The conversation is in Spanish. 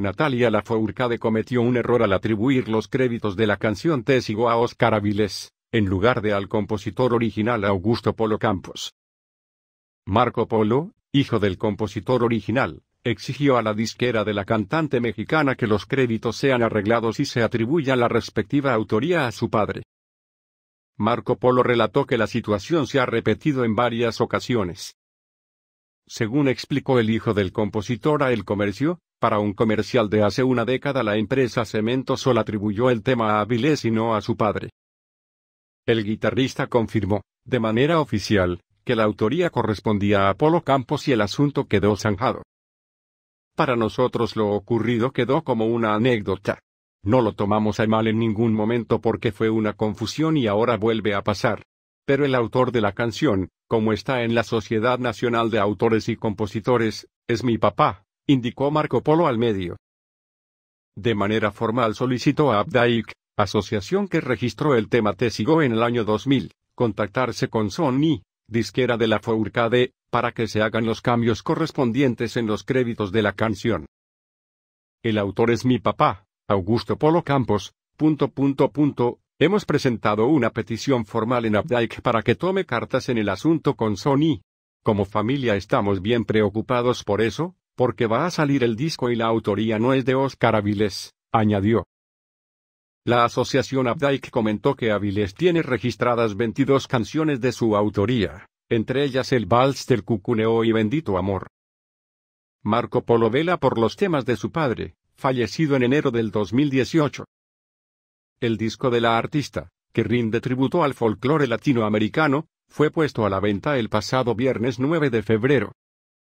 Natalia Lafourcade cometió un error al atribuir los créditos de la canción Tésigo a Oscar Avilés, en lugar de al compositor original Augusto Polo Campos. Marco Polo, hijo del compositor original, exigió a la disquera de la cantante mexicana que los créditos sean arreglados y se atribuya la respectiva autoría a su padre. Marco Polo relató que la situación se ha repetido en varias ocasiones. Según explicó el hijo del compositor a El Comercio, para un comercial de hace una década la empresa Cemento Sol atribuyó el tema a Avilés y no a su padre. El guitarrista confirmó, de manera oficial, que la autoría correspondía a Apolo Campos y el asunto quedó zanjado. Para nosotros lo ocurrido quedó como una anécdota. No lo tomamos a mal en ningún momento porque fue una confusión y ahora vuelve a pasar. Pero el autor de la canción, como está en la Sociedad Nacional de Autores y Compositores, es mi papá, indicó Marco Polo al medio. De manera formal solicitó a Abdaik, asociación que registró el tema Tesigo en el año 2000, contactarse con Sony, disquera de la Fourcade, para que se hagan los cambios correspondientes en los créditos de la canción. El autor es mi papá, Augusto Polo Campos, hemos presentado una petición formal en Abdaik para que tome cartas en el asunto con Sony. Como familia estamos bien preocupados por eso, porque va a salir el disco y la autoría no es de Oscar Avilés, añadió. La asociación Abdike comentó que Avilés tiene registradas 22 canciones de su autoría, entre ellas el vals del cucuneo y Bendito Amor. Marco Polo vela por los temas de su padre, fallecido en enero del 2018. El disco de la artista, que rinde tributo al folclore latinoamericano, fue puesto a la venta el pasado viernes 9 de febrero.